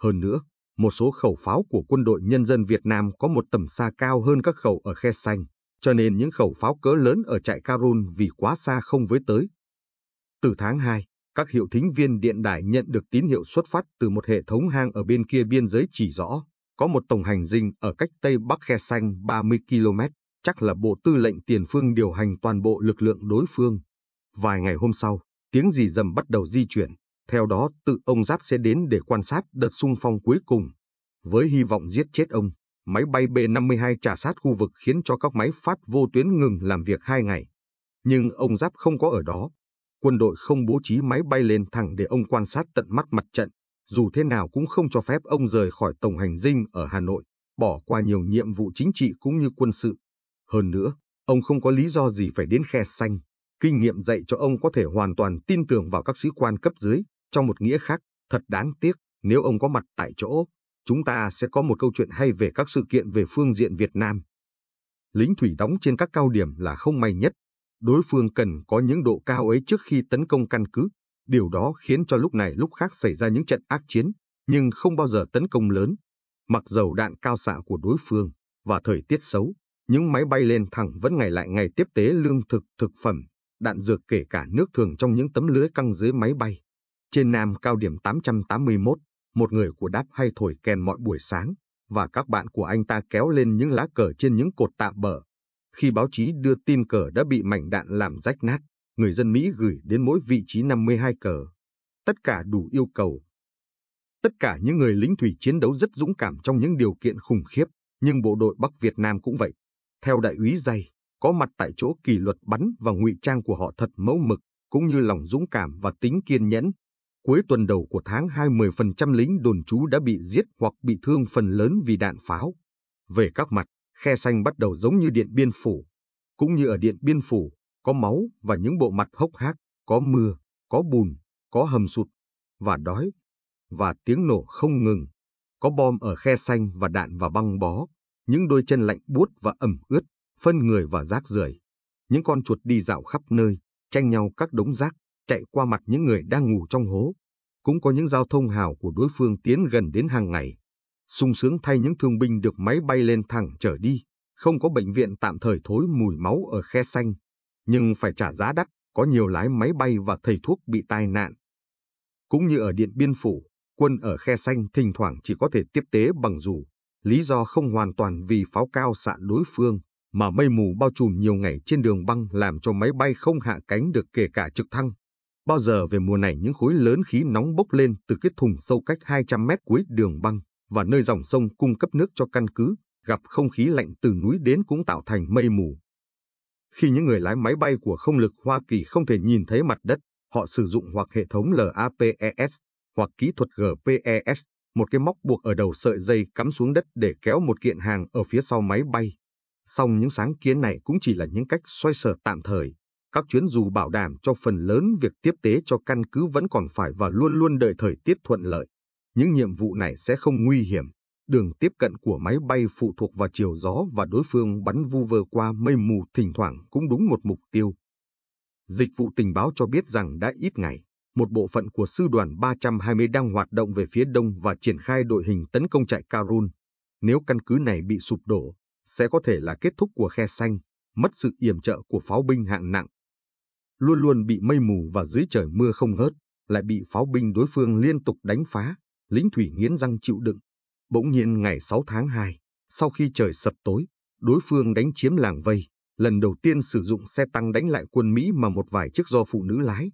Hơn nữa, một số khẩu pháo của quân đội nhân dân Việt Nam có một tầm xa cao hơn các khẩu ở khe xanh, cho nên những khẩu pháo cỡ lớn ở trại Carol vì quá xa không với tới. Từ tháng 2, các hiệu thính viên điện đài nhận được tín hiệu xuất phát từ một hệ thống hang ở bên kia biên giới chỉ rõ, có một tổng hành dinh ở cách tây bắc khe xanh 30 km, chắc là bộ tư lệnh tiền phương điều hành toàn bộ lực lượng đối phương. Vài ngày hôm sau, tiếng rì rầm bắt đầu di chuyển, theo đó tự ông Giáp sẽ đến để quan sát đợt xung phong cuối cùng. Với hy vọng giết chết ông, máy bay B-52 trả sát khu vực khiến cho các máy phát vô tuyến ngừng làm việc hai ngày. Nhưng ông Giáp không có ở đó. Quân đội không bố trí máy bay lên thẳng để ông quan sát tận mắt mặt trận, dù thế nào cũng không cho phép ông rời khỏi Tổng hành dinh ở Hà Nội, bỏ qua nhiều nhiệm vụ chính trị cũng như quân sự. Hơn nữa, ông không có lý do gì phải đến khe xanh. Kinh nghiệm dạy cho ông có thể hoàn toàn tin tưởng vào các sĩ quan cấp dưới. Trong một nghĩa khác, thật đáng tiếc, nếu ông có mặt tại chỗ, chúng ta sẽ có một câu chuyện hay về các sự kiện về phương diện Việt Nam. Lính thủy đóng trên các cao điểm là không may nhất. Đối phương cần có những độ cao ấy trước khi tấn công căn cứ. Điều đó khiến cho lúc này lúc khác xảy ra những trận ác chiến, nhưng không bao giờ tấn công lớn. Mặc dầu đạn cao xạ của đối phương và thời tiết xấu, những máy bay lên thẳng vẫn ngày lại ngày tiếp tế lương thực thực phẩm đạn dược kể cả nước thường trong những tấm lưới căng dưới máy bay. Trên Nam cao điểm 881, một người của đáp hay thổi kèn mọi buổi sáng, và các bạn của anh ta kéo lên những lá cờ trên những cột tạm bờ. Khi báo chí đưa tin cờ đã bị mảnh đạn làm rách nát, người dân Mỹ gửi đến mỗi vị trí 52 cờ. Tất cả đủ yêu cầu. Tất cả những người lính thủy chiến đấu rất dũng cảm trong những điều kiện khủng khiếp, nhưng bộ đội Bắc Việt Nam cũng vậy. Theo đại úy Dây, có mặt tại chỗ kỷ luật bắn và ngụy trang của họ thật mẫu mực, cũng như lòng dũng cảm và tính kiên nhẫn. Cuối tuần đầu của tháng 20% lính đồn trú đã bị giết hoặc bị thương phần lớn vì đạn pháo. Về các mặt, khe xanh bắt đầu giống như Điện Biên Phủ. Cũng như ở Điện Biên Phủ, có máu và những bộ mặt hốc hác, có mưa, có bùn, có hầm sụt, và đói, và tiếng nổ không ngừng. Có bom ở khe xanh và đạn và băng bó, những đôi chân lạnh buốt và ẩm ướt, phân người và rác rưởi. Những con chuột đi dạo khắp nơi, tranh nhau các đống rác, chạy qua mặt những người đang ngủ trong hố. Cũng có những giao thông hào của đối phương tiến gần đến hàng ngày. sung sướng thay những thương binh được máy bay lên thẳng trở đi, không có bệnh viện tạm thời thối mùi máu ở khe xanh. Nhưng phải trả giá đắt, có nhiều lái máy bay và thầy thuốc bị tai nạn. Cũng như ở Điện Biên Phủ, quân ở khe xanh thỉnh thoảng chỉ có thể tiếp tế bằng dù, lý do không hoàn toàn vì pháo cao xạ đối phương mà mây mù bao trùm nhiều ngày trên đường băng làm cho máy bay không hạ cánh được kể cả trực thăng. Bao giờ về mùa này những khối lớn khí nóng bốc lên từ cái thùng sâu cách 200 mét cuối đường băng và nơi dòng sông cung cấp nước cho căn cứ, gặp không khí lạnh từ núi đến cũng tạo thành mây mù. Khi những người lái máy bay của không lực Hoa Kỳ không thể nhìn thấy mặt đất, họ sử dụng hoặc hệ thống LAPES hoặc kỹ thuật GPS, e một cái móc buộc ở đầu sợi dây cắm xuống đất để kéo một kiện hàng ở phía sau máy bay. Song những sáng kiến này cũng chỉ là những cách xoay sở tạm thời. Các chuyến dù bảo đảm cho phần lớn việc tiếp tế cho căn cứ vẫn còn phải và luôn luôn đợi thời tiết thuận lợi. Những nhiệm vụ này sẽ không nguy hiểm. Đường tiếp cận của máy bay phụ thuộc vào chiều gió và đối phương bắn vu vơ qua mây mù thỉnh thoảng cũng đúng một mục tiêu. Dịch vụ tình báo cho biết rằng đã ít ngày, một bộ phận của sư đoàn 320 đang hoạt động về phía đông và triển khai đội hình tấn công trại Karun. Nếu căn cứ này bị sụp đổ, sẽ có thể là kết thúc của khe xanh, mất sự yểm trợ của pháo binh hạng nặng. Luôn luôn bị mây mù và dưới trời mưa không hớt, lại bị pháo binh đối phương liên tục đánh phá, lính thủy nghiến răng chịu đựng. Bỗng nhiên ngày 6 tháng 2, sau khi trời sập tối, đối phương đánh chiếm làng vây, lần đầu tiên sử dụng xe tăng đánh lại quân Mỹ mà một vài chiếc do phụ nữ lái.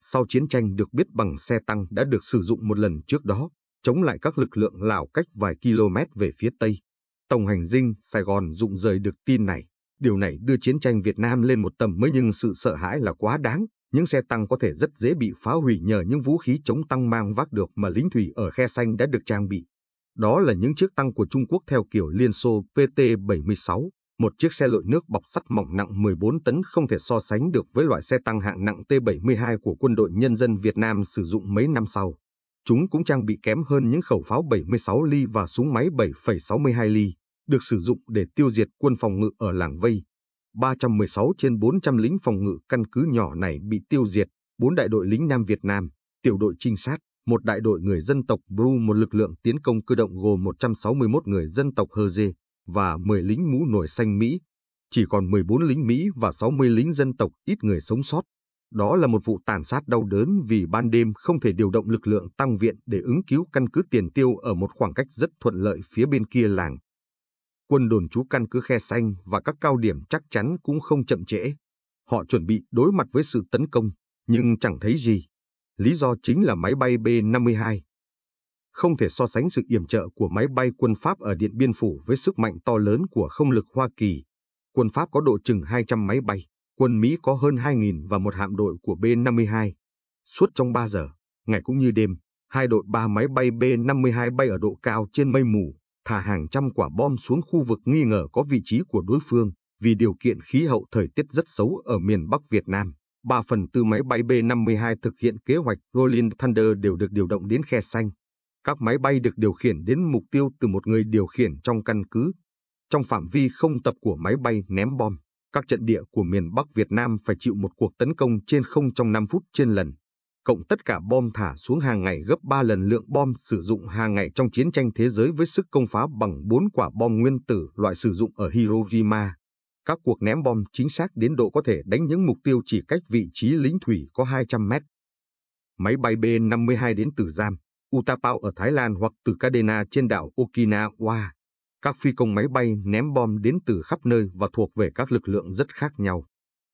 Sau chiến tranh được biết bằng xe tăng đã được sử dụng một lần trước đó, chống lại các lực lượng Lào cách vài km về phía Tây. Tổng hành dinh Sài Gòn rụng rời được tin này. Điều này đưa chiến tranh Việt Nam lên một tầm mới nhưng sự sợ hãi là quá đáng. Những xe tăng có thể rất dễ bị phá hủy nhờ những vũ khí chống tăng mang vác được mà lính thủy ở Khe Xanh đã được trang bị. Đó là những chiếc tăng của Trung Quốc theo kiểu Liên Xô PT-76, một chiếc xe lội nước bọc sắt mỏng nặng 14 tấn không thể so sánh được với loại xe tăng hạng nặng T-72 của quân đội nhân dân Việt Nam sử dụng mấy năm sau chúng cũng trang bị kém hơn những khẩu pháo 76 ly và súng máy 7,62 ly, được sử dụng để tiêu diệt quân phòng ngự ở làng Vây. 316 trên 400 lính phòng ngự căn cứ nhỏ này bị tiêu diệt, 4 đại đội lính Nam Việt Nam, tiểu đội trinh sát, một đại đội người dân tộc Bru, một lực lượng tiến công cơ động gồm 161 người dân tộc Hơ Dê và 10 lính mũ nổi xanh Mỹ. Chỉ còn 14 lính Mỹ và 60 lính dân tộc ít người sống sót. Đó là một vụ tàn sát đau đớn vì ban đêm không thể điều động lực lượng tăng viện để ứng cứu căn cứ tiền tiêu ở một khoảng cách rất thuận lợi phía bên kia làng. Quân đồn trú căn cứ khe xanh và các cao điểm chắc chắn cũng không chậm trễ. Họ chuẩn bị đối mặt với sự tấn công, nhưng chẳng thấy gì. Lý do chính là máy bay B-52. Không thể so sánh sự yểm trợ của máy bay quân Pháp ở Điện Biên Phủ với sức mạnh to lớn của không lực Hoa Kỳ. Quân Pháp có độ chừng 200 máy bay quân Mỹ có hơn 2.000 và một hạm đội của B-52. Suốt trong 3 giờ, ngày cũng như đêm, hai đội ba máy bay B-52 bay ở độ cao trên mây mù, thả hàng trăm quả bom xuống khu vực nghi ngờ có vị trí của đối phương vì điều kiện khí hậu thời tiết rất xấu ở miền Bắc Việt Nam. ba phần tư máy bay B-52 thực hiện kế hoạch Rolling Thunder đều được điều động đến khe xanh. Các máy bay được điều khiển đến mục tiêu từ một người điều khiển trong căn cứ, trong phạm vi không tập của máy bay ném bom các trận địa của miền Bắc Việt Nam phải chịu một cuộc tấn công trên không trong 5 phút trên lần, cộng tất cả bom thả xuống hàng ngày gấp 3 lần lượng bom sử dụng hàng ngày trong chiến tranh thế giới với sức công phá bằng 4 quả bom nguyên tử loại sử dụng ở Hiroshima. Các cuộc ném bom chính xác đến độ có thể đánh những mục tiêu chỉ cách vị trí lính thủy có 200 mét. Máy bay B-52 đến từ Giam, Utapao ở Thái Lan hoặc từ Kadena trên đảo Okinawa các phi công máy bay ném bom đến từ khắp nơi và thuộc về các lực lượng rất khác nhau.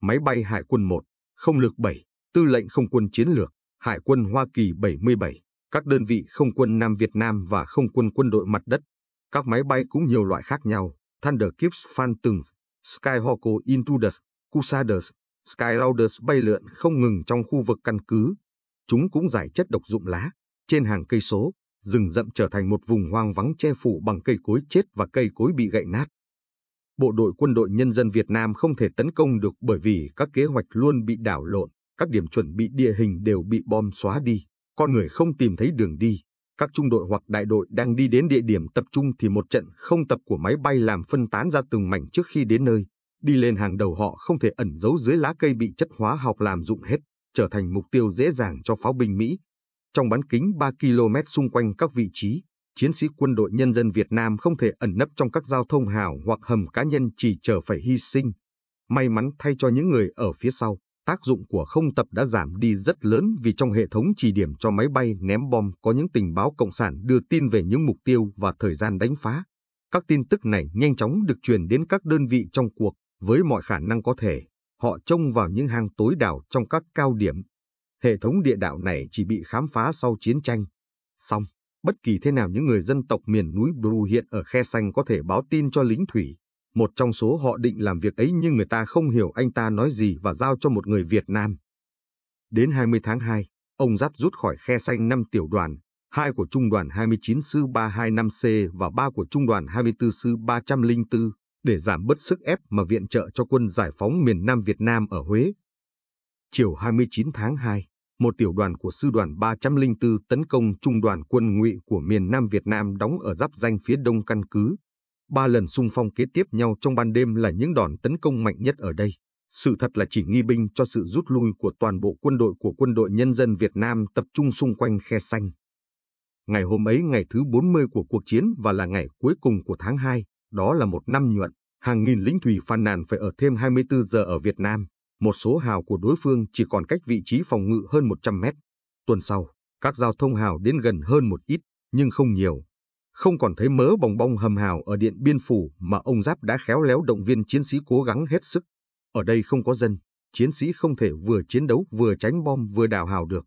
Máy bay Hải quân 1, không lực 7, Tư lệnh Không quân Chiến lược, Hải quân Hoa Kỳ 77, các đơn vị không quân Nam Việt Nam và không quân quân đội mặt đất. Các máy bay cũng nhiều loại khác nhau, Thunder Kips Phantoms, Skyhawk Intruders, Crusaders, Skyrouders bay lượn không ngừng trong khu vực căn cứ. Chúng cũng giải chất độc dụng lá, trên hàng cây số, rừng rậm trở thành một vùng hoang vắng che phủ bằng cây cối chết và cây cối bị gãy nát. Bộ đội quân đội nhân dân Việt Nam không thể tấn công được bởi vì các kế hoạch luôn bị đảo lộn, các điểm chuẩn bị địa hình đều bị bom xóa đi, con người không tìm thấy đường đi. Các trung đội hoặc đại đội đang đi đến địa điểm tập trung thì một trận không tập của máy bay làm phân tán ra từng mảnh trước khi đến nơi. Đi lên hàng đầu họ không thể ẩn giấu dưới lá cây bị chất hóa học làm dụng hết, trở thành mục tiêu dễ dàng cho pháo binh Mỹ, trong bán kính 3 km xung quanh các vị trí, chiến sĩ quân đội nhân dân Việt Nam không thể ẩn nấp trong các giao thông hào hoặc hầm cá nhân chỉ chờ phải hy sinh. May mắn thay cho những người ở phía sau, tác dụng của không tập đã giảm đi rất lớn vì trong hệ thống chỉ điểm cho máy bay ném bom có những tình báo cộng sản đưa tin về những mục tiêu và thời gian đánh phá. Các tin tức này nhanh chóng được truyền đến các đơn vị trong cuộc với mọi khả năng có thể. Họ trông vào những hang tối đảo trong các cao điểm hệ thống địa đạo này chỉ bị khám phá sau chiến tranh. Xong, bất kỳ thế nào những người dân tộc miền núi Bru hiện ở Khe Xanh có thể báo tin cho lính thủy. Một trong số họ định làm việc ấy nhưng người ta không hiểu anh ta nói gì và giao cho một người Việt Nam. Đến 20 tháng 2, ông Giáp rút khỏi Khe Xanh 5 tiểu đoàn, hai của Trung đoàn 29 sư 325C và ba của Trung đoàn 24 sư 304 để giảm bớt sức ép mà viện trợ cho quân giải phóng miền Nam Việt Nam ở Huế. Chiều 29 tháng 2, một tiểu đoàn của sư đoàn 304 tấn công trung đoàn quân ngụy của miền Nam Việt Nam đóng ở giáp danh phía đông căn cứ. Ba lần xung phong kế tiếp nhau trong ban đêm là những đòn tấn công mạnh nhất ở đây. Sự thật là chỉ nghi binh cho sự rút lui của toàn bộ quân đội của quân đội nhân dân Việt Nam tập trung xung quanh khe xanh. Ngày hôm ấy ngày thứ 40 của cuộc chiến và là ngày cuối cùng của tháng 2, đó là một năm nhuận, hàng nghìn lính thủy phàn nàn phải ở thêm 24 giờ ở Việt Nam một số hào của đối phương chỉ còn cách vị trí phòng ngự hơn 100 mét. Tuần sau, các giao thông hào đến gần hơn một ít, nhưng không nhiều. Không còn thấy mớ bong bong hầm hào ở Điện Biên Phủ mà ông Giáp đã khéo léo động viên chiến sĩ cố gắng hết sức. Ở đây không có dân, chiến sĩ không thể vừa chiến đấu vừa tránh bom vừa đào hào được.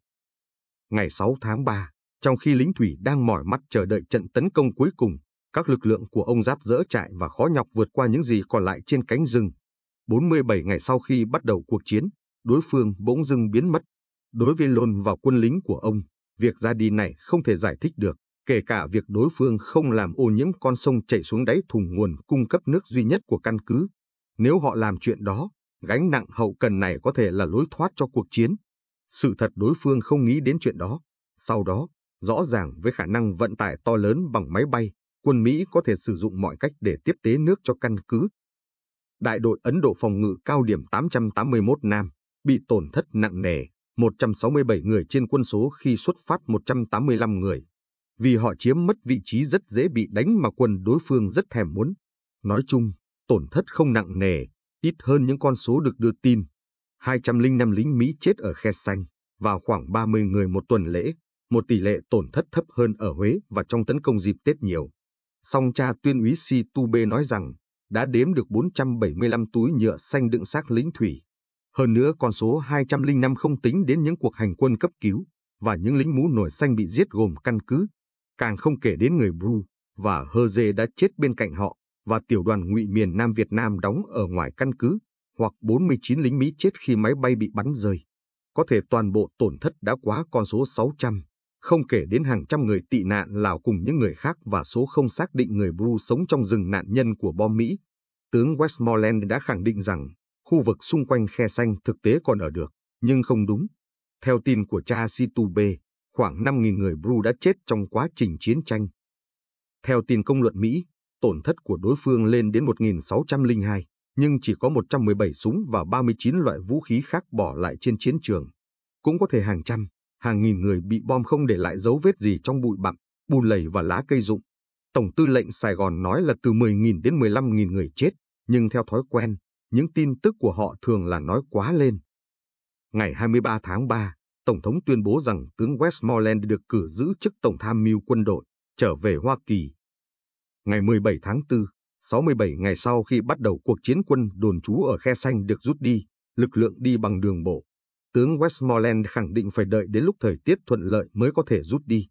Ngày 6 tháng 3, trong khi lính thủy đang mỏi mắt chờ đợi trận tấn công cuối cùng, các lực lượng của ông Giáp dỡ trại và khó nhọc vượt qua những gì còn lại trên cánh rừng, 47 ngày sau khi bắt đầu cuộc chiến, đối phương bỗng dưng biến mất. Đối với Lôn và quân lính của ông, việc ra đi này không thể giải thích được, kể cả việc đối phương không làm ô nhiễm con sông chảy xuống đáy thùng nguồn cung cấp nước duy nhất của căn cứ. Nếu họ làm chuyện đó, gánh nặng hậu cần này có thể là lối thoát cho cuộc chiến. Sự thật đối phương không nghĩ đến chuyện đó. Sau đó, rõ ràng với khả năng vận tải to lớn bằng máy bay, quân Mỹ có thể sử dụng mọi cách để tiếp tế nước cho căn cứ, đại đội Ấn Độ phòng ngự cao điểm 881 Nam bị tổn thất nặng nề, 167 người trên quân số khi xuất phát 185 người. Vì họ chiếm mất vị trí rất dễ bị đánh mà quân đối phương rất thèm muốn. Nói chung, tổn thất không nặng nề, ít hơn những con số được đưa tin. 205 lính Mỹ chết ở Khe Xanh và khoảng 30 người một tuần lễ, một tỷ lệ tổn thất thấp hơn ở Huế và trong tấn công dịp Tết nhiều. Song cha tuyên úy Si Tu B nói rằng đã đếm được 475 túi nhựa xanh đựng xác lính thủy. Hơn nữa con số 205 không tính đến những cuộc hành quân cấp cứu và những lính mũ nổi xanh bị giết gồm căn cứ, càng không kể đến người Bru và Hơ Dê đã chết bên cạnh họ và tiểu đoàn ngụy miền Nam Việt Nam đóng ở ngoài căn cứ, hoặc 49 lính Mỹ chết khi máy bay bị bắn rơi. Có thể toàn bộ tổn thất đã quá con số 600 không kể đến hàng trăm người tị nạn Lào cùng những người khác và số không xác định người Bru sống trong rừng nạn nhân của bom Mỹ. Tướng Westmoreland đã khẳng định rằng khu vực xung quanh khe xanh thực tế còn ở được, nhưng không đúng. Theo tin của cha Sitube, khoảng 5.000 người Bru đã chết trong quá trình chiến tranh. Theo tin công luận Mỹ, tổn thất của đối phương lên đến 1.602, nhưng chỉ có 117 súng và 39 loại vũ khí khác bỏ lại trên chiến trường. Cũng có thể hàng trăm, hàng nghìn người bị bom không để lại dấu vết gì trong bụi bặm, bùn lầy và lá cây rụng. Tổng tư lệnh Sài Gòn nói là từ 10.000 đến 15.000 người chết, nhưng theo thói quen, những tin tức của họ thường là nói quá lên. Ngày 23 tháng 3, Tổng thống tuyên bố rằng tướng Westmoreland được cử giữ chức Tổng tham mưu quân đội, trở về Hoa Kỳ. Ngày 17 tháng 4, 67 ngày sau khi bắt đầu cuộc chiến quân đồn trú ở Khe Xanh được rút đi, lực lượng đi bằng đường bộ, tướng Westmoreland khẳng định phải đợi đến lúc thời tiết thuận lợi mới có thể rút đi.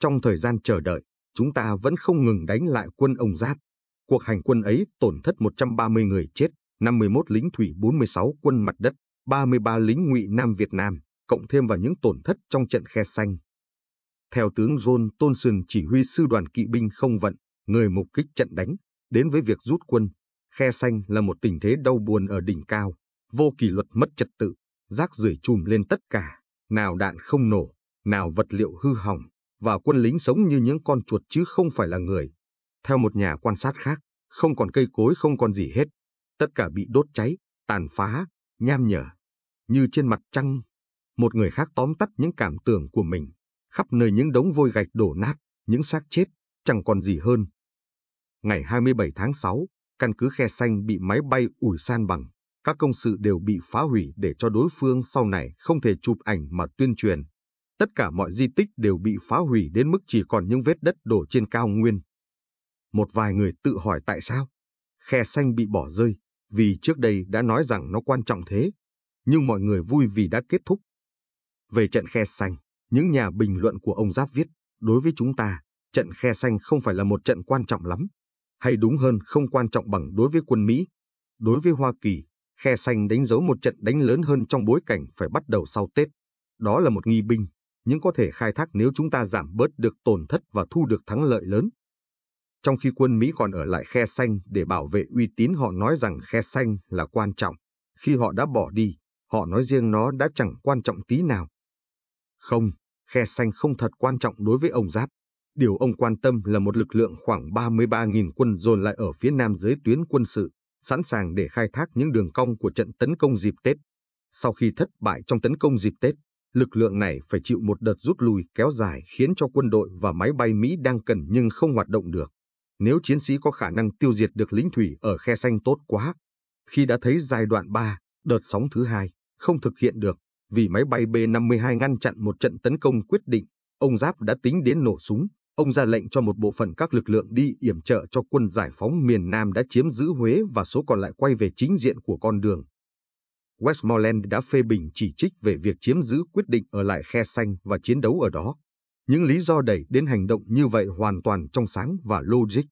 Trong thời gian chờ đợi, chúng ta vẫn không ngừng đánh lại quân ông Giáp. Cuộc hành quân ấy tổn thất 130 người chết, 51 lính thủy 46 quân mặt đất, 33 lính ngụy Nam Việt Nam, cộng thêm vào những tổn thất trong trận khe xanh. Theo tướng John Tôn chỉ huy sư đoàn kỵ binh không vận, người mục kích trận đánh, đến với việc rút quân, khe xanh là một tình thế đau buồn ở đỉnh cao, vô kỷ luật mất trật tự, rác rưởi chùm lên tất cả, nào đạn không nổ, nào vật liệu hư hỏng, và quân lính sống như những con chuột chứ không phải là người. Theo một nhà quan sát khác, không còn cây cối không còn gì hết, tất cả bị đốt cháy, tàn phá, nham nhở. Như trên mặt trăng, một người khác tóm tắt những cảm tưởng của mình, khắp nơi những đống vôi gạch đổ nát, những xác chết, chẳng còn gì hơn. Ngày 27 tháng 6, căn cứ khe xanh bị máy bay ủi san bằng các công sự đều bị phá hủy để cho đối phương sau này không thể chụp ảnh mà tuyên truyền. Tất cả mọi di tích đều bị phá hủy đến mức chỉ còn những vết đất đổ trên cao nguyên. Một vài người tự hỏi tại sao? Khe xanh bị bỏ rơi, vì trước đây đã nói rằng nó quan trọng thế. Nhưng mọi người vui vì đã kết thúc. Về trận khe xanh, những nhà bình luận của ông Giáp viết, đối với chúng ta, trận khe xanh không phải là một trận quan trọng lắm. Hay đúng hơn không quan trọng bằng đối với quân Mỹ. Đối với Hoa Kỳ, Khe Xanh đánh dấu một trận đánh lớn hơn trong bối cảnh phải bắt đầu sau Tết. Đó là một nghi binh, nhưng có thể khai thác nếu chúng ta giảm bớt được tổn thất và thu được thắng lợi lớn. Trong khi quân Mỹ còn ở lại Khe Xanh để bảo vệ uy tín họ nói rằng Khe Xanh là quan trọng. Khi họ đã bỏ đi, họ nói riêng nó đã chẳng quan trọng tí nào. Không, Khe Xanh không thật quan trọng đối với ông Giáp. Điều ông quan tâm là một lực lượng khoảng 33.000 quân dồn lại ở phía nam dưới tuyến quân sự sẵn sàng để khai thác những đường cong của trận tấn công dịp Tết. Sau khi thất bại trong tấn công dịp Tết, lực lượng này phải chịu một đợt rút lui kéo dài khiến cho quân đội và máy bay Mỹ đang cần nhưng không hoạt động được. Nếu chiến sĩ có khả năng tiêu diệt được lính thủy ở khe xanh tốt quá, khi đã thấy giai đoạn 3, đợt sóng thứ hai không thực hiện được vì máy bay B-52 ngăn chặn một trận tấn công quyết định, ông Giáp đã tính đến nổ súng ông ra lệnh cho một bộ phận các lực lượng đi yểm trợ cho quân giải phóng miền Nam đã chiếm giữ Huế và số còn lại quay về chính diện của con đường. Westmoreland đã phê bình chỉ trích về việc chiếm giữ quyết định ở lại khe xanh và chiến đấu ở đó. Những lý do đẩy đến hành động như vậy hoàn toàn trong sáng và logic.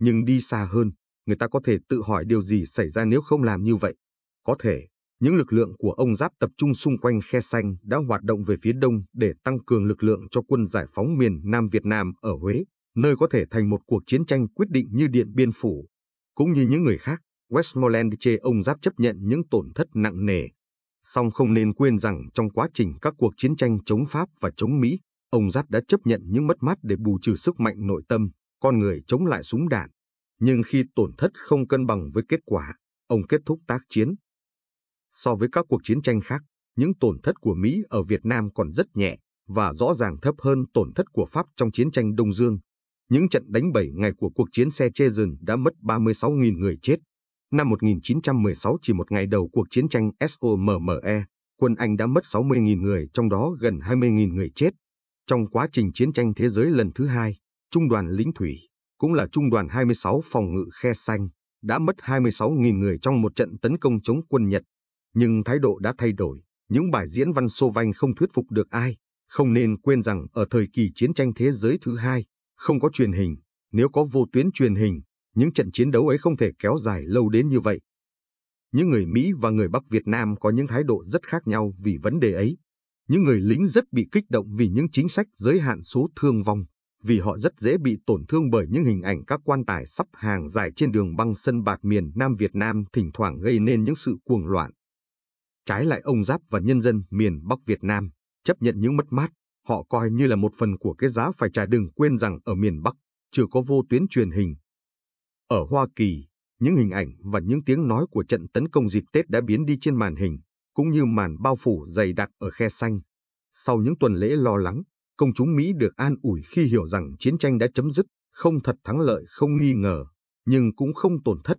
Nhưng đi xa hơn, người ta có thể tự hỏi điều gì xảy ra nếu không làm như vậy. Có thể, những lực lượng của ông Giáp tập trung xung quanh khe xanh đã hoạt động về phía đông để tăng cường lực lượng cho quân giải phóng miền Nam Việt Nam ở Huế, nơi có thể thành một cuộc chiến tranh quyết định như Điện Biên Phủ. Cũng như những người khác, Westmoreland chê ông Giáp chấp nhận những tổn thất nặng nề. Song không nên quên rằng trong quá trình các cuộc chiến tranh chống Pháp và chống Mỹ, ông Giáp đã chấp nhận những mất mát để bù trừ sức mạnh nội tâm, con người chống lại súng đạn. Nhưng khi tổn thất không cân bằng với kết quả, ông kết thúc tác chiến So với các cuộc chiến tranh khác, những tổn thất của Mỹ ở Việt Nam còn rất nhẹ và rõ ràng thấp hơn tổn thất của Pháp trong chiến tranh Đông Dương. Những trận đánh 7 ngày của cuộc chiến xe chê rừng đã mất 36.000 người chết. Năm 1916 chỉ một ngày đầu cuộc chiến tranh SOMME, quân Anh đã mất 60.000 người, trong đó gần 20.000 người chết. Trong quá trình chiến tranh thế giới lần thứ hai, Trung đoàn lính thủy, cũng là Trung đoàn 26 phòng ngự khe xanh, đã mất 26.000 người trong một trận tấn công chống quân Nhật nhưng thái độ đã thay đổi. Những bài diễn văn sô vanh không thuyết phục được ai. Không nên quên rằng ở thời kỳ chiến tranh thế giới thứ hai, không có truyền hình. Nếu có vô tuyến truyền hình, những trận chiến đấu ấy không thể kéo dài lâu đến như vậy. Những người Mỹ và người Bắc Việt Nam có những thái độ rất khác nhau vì vấn đề ấy. Những người lính rất bị kích động vì những chính sách giới hạn số thương vong, vì họ rất dễ bị tổn thương bởi những hình ảnh các quan tài sắp hàng dài trên đường băng sân bạc miền Nam Việt Nam thỉnh thoảng gây nên những sự cuồng loạn. Trái lại ông Giáp và nhân dân miền Bắc Việt Nam chấp nhận những mất mát, họ coi như là một phần của cái giá phải trả đừng quên rằng ở miền Bắc chưa có vô tuyến truyền hình. Ở Hoa Kỳ, những hình ảnh và những tiếng nói của trận tấn công dịp Tết đã biến đi trên màn hình, cũng như màn bao phủ dày đặc ở khe xanh. Sau những tuần lễ lo lắng, công chúng Mỹ được an ủi khi hiểu rằng chiến tranh đã chấm dứt, không thật thắng lợi không nghi ngờ, nhưng cũng không tổn thất,